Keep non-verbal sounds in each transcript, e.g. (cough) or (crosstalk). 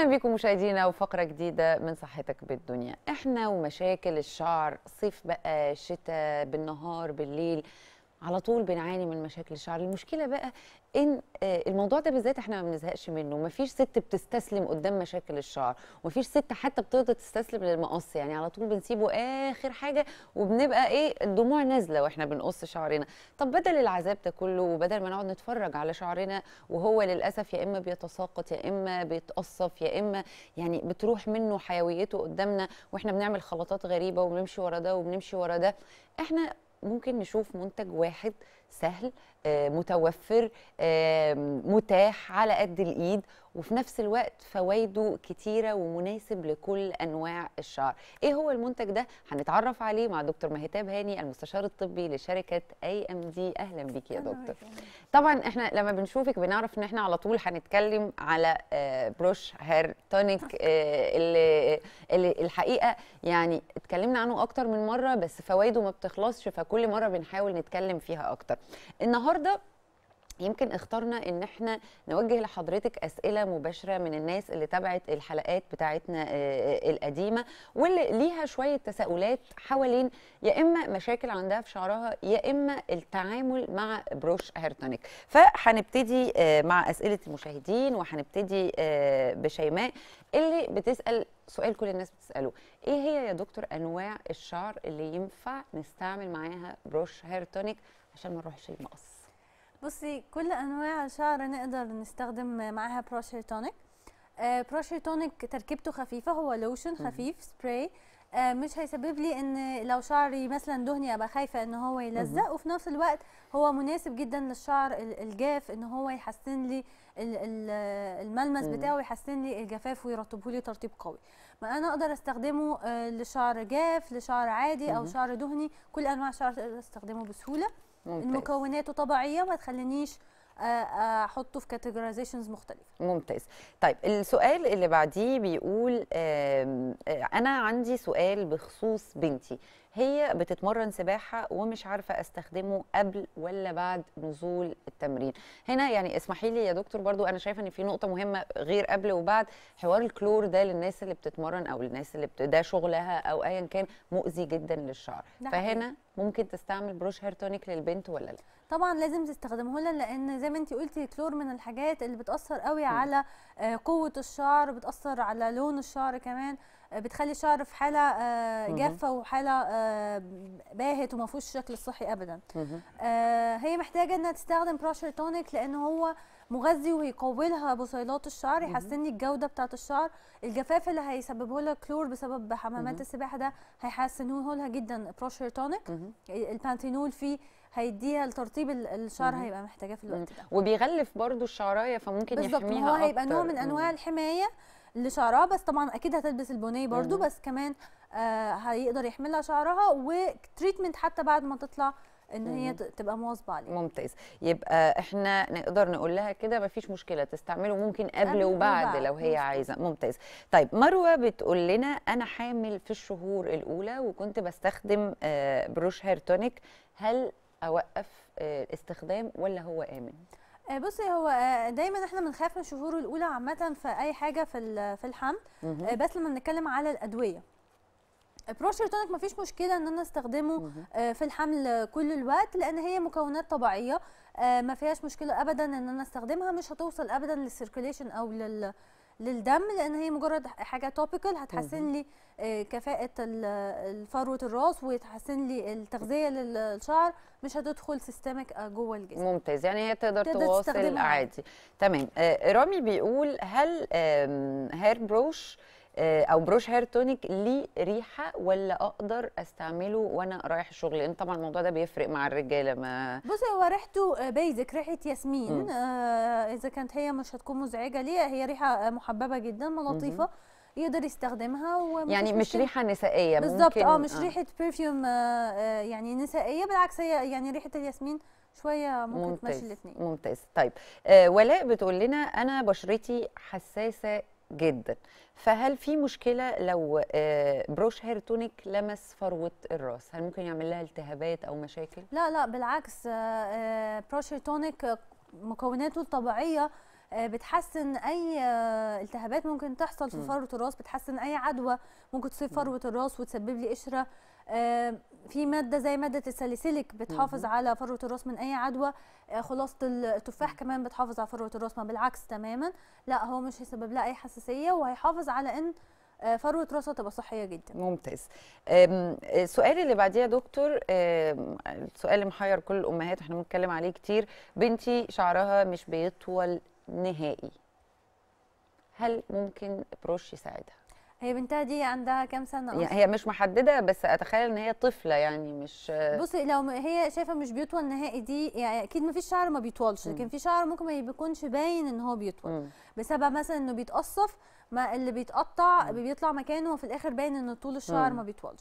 اهلا بكم مشاهدينا وفقره جديده من صحتك بالدنيا احنا ومشاكل الشعر صيف بقى شتاء بالنهار بالليل على طول بنعاني من مشاكل الشعر المشكله بقى ان آه، الموضوع ده بالذات احنا ما بنزهقش منه مفيش ست بتستسلم قدام مشاكل الشعر ومفيش ست حتى بتقدر تستسلم للمقص يعني على طول بنسيبه اخر حاجه وبنبقى ايه الدموع نازله واحنا بنقص شعرنا طب بدل العذاب ده كله وبدل ما نقعد نتفرج على شعرنا وهو للاسف يا اما بيتساقط يا اما بيتقصف يا اما يعني بتروح منه حيويته قدامنا واحنا بنعمل خلطات غريبه وبنمشي ورا ده وبنمشي ورا ده احنا ممكن نشوف منتج واحد سهل آه، متوفر آه، متاح على قد الايد وفي نفس الوقت فوائده كتيره ومناسب لكل انواع الشعر ايه هو المنتج ده هنتعرف عليه مع دكتور مهتاب هاني المستشار الطبي لشركه اي ام دي اهلا بيك يا دكتور طبعا احنا لما بنشوفك بنعرف ان احنا على طول هنتكلم على بروش هير تونيك اللي, اللي الحقيقه يعني اتكلمنا عنه اكتر من مره بس فوائده ما بتخلصش فكل مره بنحاول نتكلم فيها اكتر النهارده يمكن اخترنا ان احنا نوجه لحضرتك اسئله مباشره من الناس اللي تابعت الحلقات بتاعتنا آه، آه، القديمه واللي ليها شويه تساؤلات حوالين يا اما مشاكل عندها في شعرها يا اما التعامل مع بروش هيرتونيك فهنبتدي آه، مع اسئله المشاهدين وهنبتدي بشيماء اللي بتسال سؤال كل الناس بتساله ايه هي يا دكتور انواع الشعر اللي ينفع نستعمل معاها بروش هيرتونيك عشان ما نروحش المقص بصي كل انواع الشعر نقدر نستخدم معاها بروشر تونيك آه تونيك تركيبته خفيفه هو لوشن خفيف سبراي آه مش هيسبب لي ان لو شعري مثلا دهني ابقى خايفه ان هو يلزق وفي نفس الوقت هو مناسب جدا للشعر الجاف ان هو يحسن لي الملمس بتاعه يحسن لي الجفاف ويرطبه لي ترطيب قوي ما انا اقدر استخدمه آه، لشعر جاف لشعر عادي او شعر دهني كل انواع الشعر تقدر استخدمه بسهوله ممتاز. مكوناته طبيعيه ما تخلينيش آه، آه، احطه في كاتيجورايزيشنز مختلفه ممتاز طيب السؤال اللي بعديه بيقول آه، انا عندي سؤال بخصوص بنتي هي بتتمرن سباحه ومش عارفه استخدمه قبل ولا بعد نزول التمرين هنا يعني اسمحي لي يا دكتور برضو انا شايفه ان في نقطه مهمه غير قبل وبعد حوار الكلور ده للناس اللي بتتمرن او الناس اللي بت... ده شغلها او ايا كان مؤذي جدا للشعر فهنا ممكن تستعمل بروش هير تونيك للبنت ولا لا طبعا لازم تستخدمه لها لان زي ما انت قلتي كلور من الحاجات اللي بتاثر قوي على آه، قوه الشعر بتاثر على لون الشعر كمان بتخلي الشعر في حاله آه، جافه وحاله آه، باهت وما فيهوش الشكل الصحي ابدا آه، هي محتاجه انها تستخدم براشر تونيك لان هو مغذي وهيقوي لها بصيلات الشعر يحسن الجوده بتاعه الشعر الجفاف اللي هيسببه لها كلور بسبب حمامات السباحه ده هيحسنه لها جدا براشر تونيك البانثينول فيه هيديها لترطيب الشعر هيبقى محتاجاه في الوقت ده وبيغلف برضو الشعرايه فممكن يحميها اكتر بالظبط هو هيبقى نوع من انواع الحمايه لشعرها بس طبعا اكيد هتلبس البونيه برضو بس كمان آه هيقدر يحملها شعرها وتريتمنت حتى بعد ما تطلع ان هي تبقى مواظبه عليه ممتاز يبقى احنا نقدر نقول لها كده مفيش مشكله تستعمله ممكن قبل وبعد وبعد. لو هي عايزه ممتاز طيب مروه بتقول لنا انا حامل في الشهور الاولى وكنت بستخدم بروش هير تونيك هل اوقف آه، الاستخدام ولا هو امن آه، بصي هو آه، دايما احنا بنخاف من الشهور الاولى عامه في اي حاجه في في الحمل آه، بس لما بنتكلم على الادويه بروشر تونيك مفيش مشكله ان انا استخدمه في الحمل كل الوقت لان هي مكونات طبيعيه ما فيهاش مشكله ابدا ان انا استخدمها مش هتوصل ابدا للسيركيليشن او لل للدم لان هي مجرد حاجه توبيكال هتحسن لي آه، كفاءه فروه الراس وتحسن لي التغذيه للشعر مش هتدخل سيستمك آه، جوه الجسم ممتاز يعني هي تقدر, تقدر تواصل عادي تمام آه، رامي بيقول هل هير بروش آه، او بروش هير تونيك ليه ريحه ولا اقدر استعمله وانا رايح الشغل لان طبعا الموضوع ده بيفرق مع الرجاله ما بصي هو ريحته بيزك ريحه ياسمين آه اذا كانت هي مش هتكون مزعجه ليه هي ريحه محببه جدا ولطيفه يقدر يستخدمها ومش يعني مش ريحه نسائيه بالظبط آه،, اه مش آه. ريحه برفيوم آه يعني نسائيه بالعكس هي يعني ريحه الياسمين شويه ممكن ممتاز. تمشي الاثنين ممتاز طيب آه ولاء بتقول لنا انا بشرتي حساسه جدا فهل في مشكله لو بروش هير تونيك لمس فروه الراس هل ممكن يعمل لها التهابات او مشاكل لا لا بالعكس بروش هير تونيك مكوناته الطبيعيه آه، بتحسن اي آه، التهابات ممكن تحصل في فروه الراس بتحسن اي عدوى ممكن تصيب فروه الراس وتسبب لي قشره في ماده زي ماده الساليسيليك بتحافظ على فروه الراس من اي عدوى آه، خلاصه التفاح كمان بتحافظ على فروه الراس ما بالعكس تماما لا هو مش هيسبب لها اي حساسيه وهيحافظ على ان فروه راسها تبقى صحيه جدا ممتاز السؤال اللي بعديه يا دكتور السؤال اللي محير كل الامهات احنا بنتكلم عليه كتير بنتي شعرها مش بيطول نهائي هل ممكن بروش يساعدها هي بنتها دي عندها كام سنه يعني هي مش محدده بس اتخيل ان هي طفله يعني مش بصي لو هي شايفه مش بيطول نهائي دي يعني اكيد ما فيش شعر ما بيطولش لكن في شعر ممكن ما بيكونش باين ان هو بيطول بسبب مثلا انه بيتقصف ما اللي بيتقطع بيطلع مكانه وفي الاخر باين ان طول الشعر ما بيطولش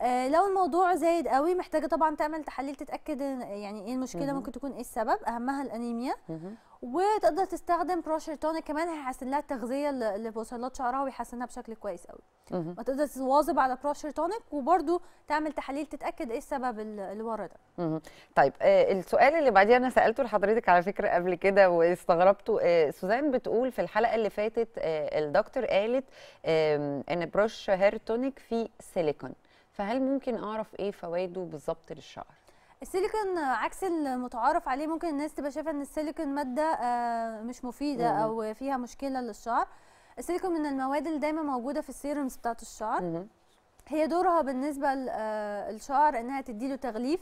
آه، لو الموضوع زايد قوي محتاجه طبعا تعمل تحاليل تتاكد يعني ايه المشكله ممكن تكون ايه السبب اهمها الانيميا وتقدر تستخدم بروشر تونيك كمان هيحسن لها التغذيه اللي شعرها ويحسنها بشكل كويس قوي وتقدر تواظب على بروشر تونيك وبرده تعمل تحاليل تتاكد ايه السبب اللي ورا ده طيب آه السؤال اللي بعديه انا سالته لحضرتك على فكره قبل كده واستغربته آه سوزان بتقول في الحلقه اللي فاتت آه الدكتور قالت آه ان برش هير تونيك فيه سيليكون فهل ممكن اعرف ايه فوائده بالظبط للشعر السيليكون عكس المتعارف عليه ممكن الناس تبقى شايفه ان السيليكون ماده آه، مش مفيده او فيها مشكله للشعر السيليكون من المواد اللي دايما موجوده في السيرمز بتاعه الشعر هي دورها بالنسبه للشعر آه، انها تديله تغليف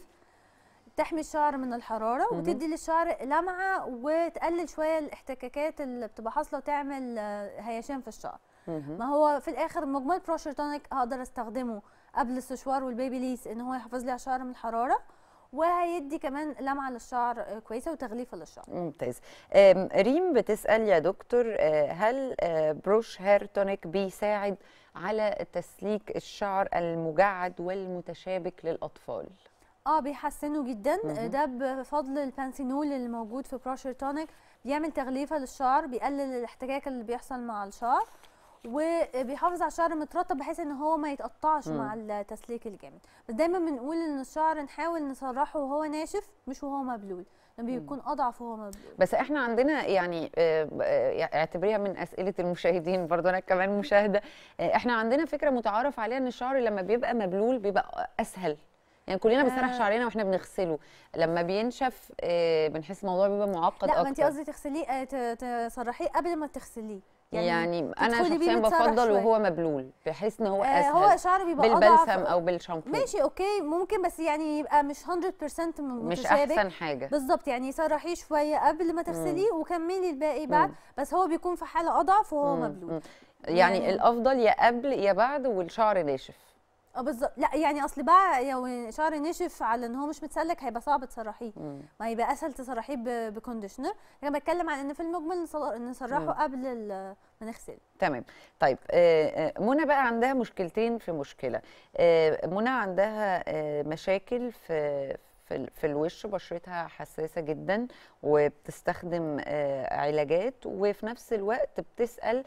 تحمي الشعر من الحراره وتدي للشعر لمعه وتقلل شويه الاحتكاكات اللي بتبقى حاصله وتعمل آه، هيشان في الشعر ما هو في الاخر مجمل بروشر تونيك هقدر استخدمه قبل السشوار والبيبي ليس ان هو يحافظ لي على الشعر من الحراره وهيدي كمان لمعه للشعر آه، كويسه وتغليفه للشعر ممتاز ريم بتسال يا دكتور آه، هل آه، بروش هير تونيك بيساعد على تسليك الشعر المجعد والمتشابك للاطفال اه بيحسنه جدا ده بفضل البانسينول اللي موجود في بروشر تونيك بيعمل تغليفه للشعر بيقلل الاحتكاك اللي بيحصل مع الشعر وبيحافظ على الشعر مترطب بحيث ان هو ما يتقطعش مم. مع التسليك الجامد بس دايما بنقول ان الشعر نحاول نصرحه وهو ناشف مش وهو مبلول بيكون اضعف وهو مبلول بس احنا عندنا يعني،, آه، آه، يعني اعتبريها من اسئله المشاهدين برضو انا كمان مشاهده آه، احنا عندنا فكره متعارف عليها ان الشعر لما بيبقى مبلول بيبقى اسهل يعني كلنا بنسرح شعرنا واحنا بنغسله لما بينشف بنحس الموضوع بيبقى معقد لا اكتر لا ما انت قصدي تغسليه تصرحيه قبل ما تغسليه يعني, يعني انا شخصيا بفضل وهو مبلول بحيث ان هو آه، اسهل هو شعره بيبقى بالبلسم او بالشامبو ماشي اوكي ممكن بس يعني يبقى مش 100% متشابك مش احسن حاجه بالظبط يعني سرحيه شويه قبل ما تغسليه وكملي الباقي بعد بس هو بيكون في حاله اضعف وهو مم. مبلول يعني, يعني الافضل يا قبل يا بعد والشعر ناشف اه بالظبط لا يعني اصل بقى لو شعر نشف على ان هو مش متسلك هيبقى صعب تسرحيه ما هيبقى اسهل تسرحيه بكونديشنر انا بتكلم عن ان في المجمل نسرحه قبل ما نغسله تمام طيب آه، آه، منى بقى عندها مشكلتين في مشكله آه، منى عندها مشاكل في في, في الوش بشرتها حساسه جدا وبتستخدم آه، علاجات وفي نفس الوقت بتسال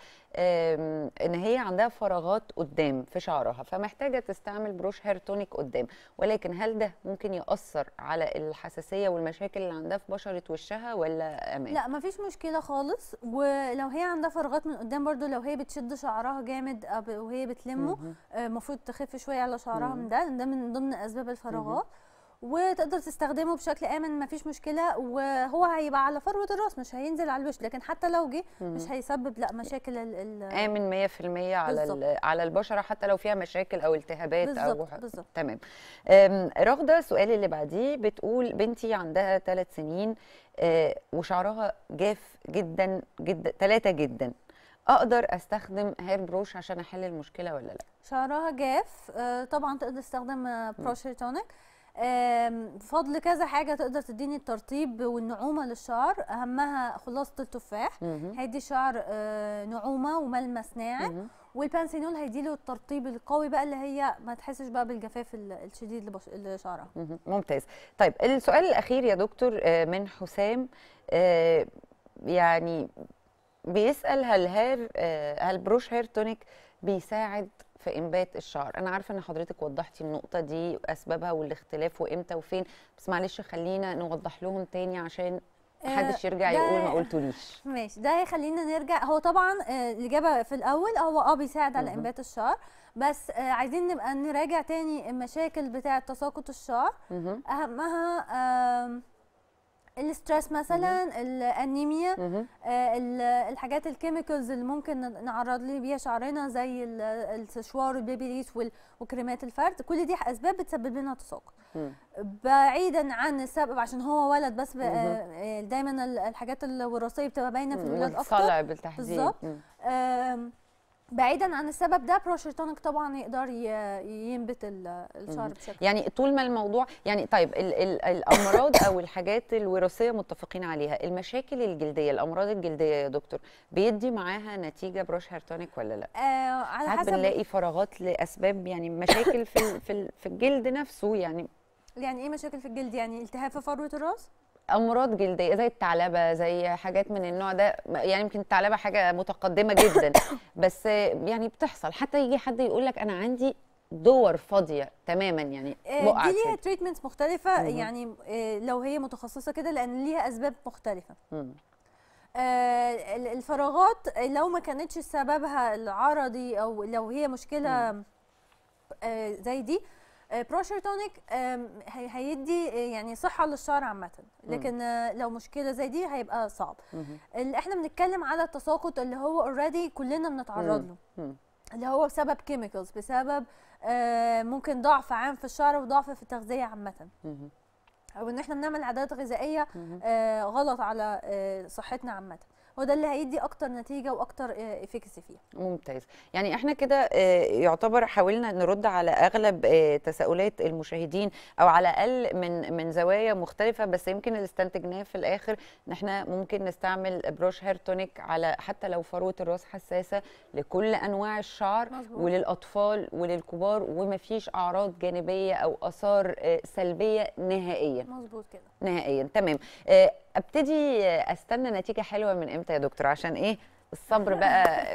ان هي عندها فراغات قدام في شعرها فمحتاجه تستعمل بروش هير تونيك قدام ولكن هل ده ممكن ياثر على الحساسيه والمشاكل اللي عندها في بشره وشها ولا امان لا مفيش مشكله خالص ولو هي عندها فراغات من قدام برده لو هي بتشد شعرها جامد وهي بتلمه المفروض آه، تخف شويه على شعرها من ده ده من ضمن اسباب الفراغات وتقدر تستخدمه بشكل امن مفيش مشكله وهو هيبقى على فروه الراس مش هينزل على الوش لكن حتى لو جه مش هيسبب لا مشاكل ال امن 100% على على البشره حتى لو فيها مشاكل او التهابات بالزبط او بالزبط. تمام رغده السؤال اللي بعديه بتقول بنتي عندها ثلاث سنين آه، وشعرها جاف جدا جدا ثلاثه جدا اقدر استخدم هير بروش عشان احل المشكله ولا لا شعرها جاف آه، طبعا تقدر تستخدم بروشر آه، تونيك فضل كذا حاجه تقدر تديني الترطيب والنعومه للشعر اهمها خلاصه التفاح هيدي شعر آه، نعومه وملمس ناعم والبانسينول هيديله الترطيب القوي بقى اللي هي ما تحسش بقى بالجفاف الشديد لشعرها ممتاز طيب السؤال الاخير يا دكتور آه، من حسام آه، يعني بيسال هل هير هل بروش هير تونيك بيساعد في انبات الشعر انا عارفه ان حضرتك وضحتي النقطه دي اسبابها والاختلاف وامتى وفين بس معلش خلينا نوضح لهم تاني عشان محدش آه، يرجع يقول ما قلتوليش ماشي ده هيخلينا نرجع هو طبعا آه، الاجابه في الاول هو اه بيساعد على انبات الشعر بس آه، عايزين نبقى نراجع تاني المشاكل بتاعه تساقط الشعر اهمها الستريس مثلا الانيميا آه، الحاجات الكيميكالز اللي ممكن نعرض لي بيها شعرنا زي السشوار والبيبي ريس وكريمات الفرد كل دي اسباب بتسبب لنا تساقط بعيدا عن السبب عشان هو ولد بس آه، آه، دايما الحاجات الوراثيه بتبقى باينه في الولاد اكتر بالظبط بعيدا عن السبب ده بروشر تونيك طبعا يقدر ينبت الشعر بشكل يعني طول ما الموضوع يعني طيب الـ الـ الامراض او الحاجات الوراثيه متفقين عليها المشاكل الجلديه الامراض الجلديه يا دكتور بيدي معاها نتيجه بروش هير ولا لا آه على حسب بنلاقي فراغات لاسباب يعني مشاكل في, في الجلد نفسه يعني يعني ايه مشاكل في الجلد يعني التهاب في فروه الراس امراض جلديه زي الثعلبه زي حاجات من النوع ده يعني يمكن الثعلبه حاجه متقدمه جدا (laughs) بس يعني بتحصل حتى يجي حد يقول لك انا عندي دور فاضيه تماما يعني بقعه دي ليها تريتمنت مختلفه مم. يعني آه، لو هي متخصصه كده لان ليها اسباب مختلفه مم. آه الفراغات لو ما كانتش سببها العرضي او لو هي مشكله آه زي دي بروشر آه، تونيك هيدي آه، يعني صحه للشعر عامه لكن آه، لو مشكله زي دي هيبقى صعب اللي احنا بنتكلم على التساقط اللي هو اوريدي كلنا بنتعرض له اللي هو بسبب كيميكلز بسبب ممكن ضعف عام في الشعر وضعف في التغذيه عامه او ان احنا بنعمل عادات غذائيه غلط على صحتنا عامه وده اللي هيدي اكتر نتيجه واكتر افكسي آه، فيها ممتاز يعني احنا كده آه، يعتبر حاولنا نرد على اغلب آه، تساؤلات المشاهدين او على الاقل من من زوايا مختلفه بس يمكن اللي استنتجناه في الاخر ان احنا ممكن نستعمل بروش هير تونيك على حتى لو فروه الراس حساسه لكل انواع الشعر مزهور. وللاطفال وللكبار ومفيش اعراض جانبيه او اثار سلبيه نهائيا مظبوط كده نهائيا تمام ابتدي استنى نتيجه حلوه من امتى يا دكتور عشان ايه الصبر بقى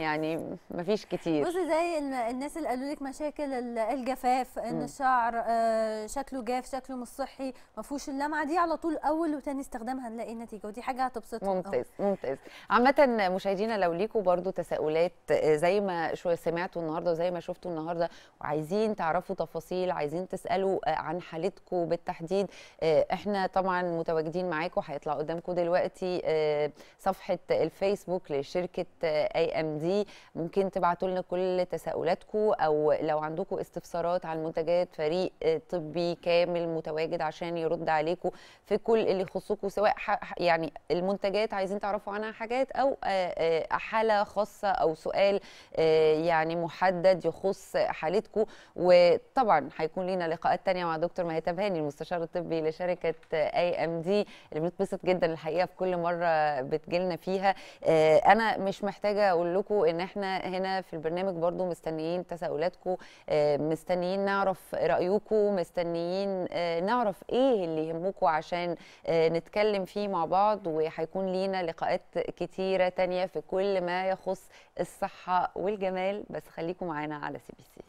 يعني مفيش كتير بصي زي الناس اللي قالوا لك مشاكل الجفاف ان الشعر آه، شكله جاف شكله مش صحي ما فيهوش اللمعه دي على طول اول وتاني استخدام هنلاقي النتيجه ودي حاجه هتبسطكم ممتاز أوه. ممتاز عامه مشاهدينا لو ليكم برضو تساؤلات آه، زي ما شو سمعتوا النهارده وزي ما شفتوا النهارده وعايزين تعرفوا تفاصيل عايزين تسالوا آه، عن حالتكم بالتحديد احنا طبعا متواجدين معاكم هيطلع قدامكم دلوقتي صفحه الفيسبوك شركه اي ام دي ممكن تبعتوا لنا كل تساؤلاتكم او لو عندكم استفسارات عن منتجات فريق طبي كامل متواجد عشان يرد عليكم في كل اللي يخصكم سواء يعني المنتجات عايزين تعرفوا عنها حاجات او آه، آه، حاله خاصه او سؤال آه، يعني محدد يخص حالتكم وطبعا هيكون لينا لقاءات تانية مع دكتور مهيتا بهاني المستشار الطبي لشركه اي ام دي اللي بنتبسط جدا الحقيقه في كل مره بتجيلنا فيها انا انا مش محتاجه اقول لكم ان احنا هنا في البرنامج برضو مستنيين تساؤلاتكم آه، مستنيين نعرف رايكم مستنيين آه، نعرف ايه اللي يهمكم عشان آه، نتكلم فيه مع بعض وهيكون لينا لقاءات كتيره تانية في كل ما يخص الصحه والجمال بس خليكم معانا على سي بي سي